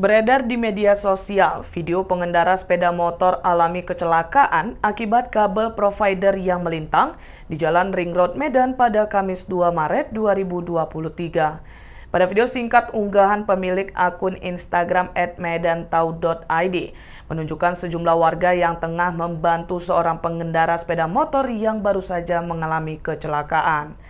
Beredar di media sosial, video pengendara sepeda motor alami kecelakaan akibat kabel provider yang melintang di Jalan Ring Road Medan pada Kamis 2 Maret 2023. Pada video singkat unggahan pemilik akun Instagram @medantau.id menunjukkan sejumlah warga yang tengah membantu seorang pengendara sepeda motor yang baru saja mengalami kecelakaan.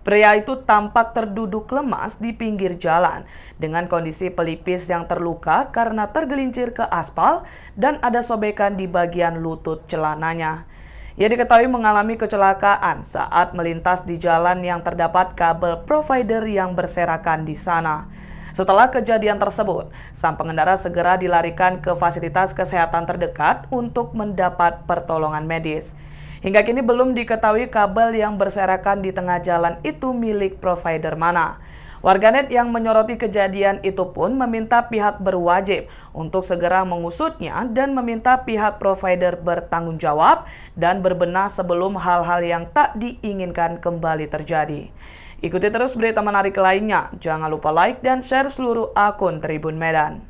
Pria itu tampak terduduk lemas di pinggir jalan dengan kondisi pelipis yang terluka karena tergelincir ke aspal dan ada sobekan di bagian lutut celananya. Ia diketahui mengalami kecelakaan saat melintas di jalan yang terdapat kabel provider yang berserakan di sana. Setelah kejadian tersebut, sang pengendara segera dilarikan ke fasilitas kesehatan terdekat untuk mendapat pertolongan medis. Hingga kini belum diketahui kabel yang berserakan di tengah jalan itu milik provider mana. Warganet yang menyoroti kejadian itu pun meminta pihak berwajib untuk segera mengusutnya dan meminta pihak provider bertanggung jawab dan berbenah sebelum hal-hal yang tak diinginkan kembali terjadi. Ikuti terus berita menarik lainnya. Jangan lupa like dan share seluruh akun Tribun Medan.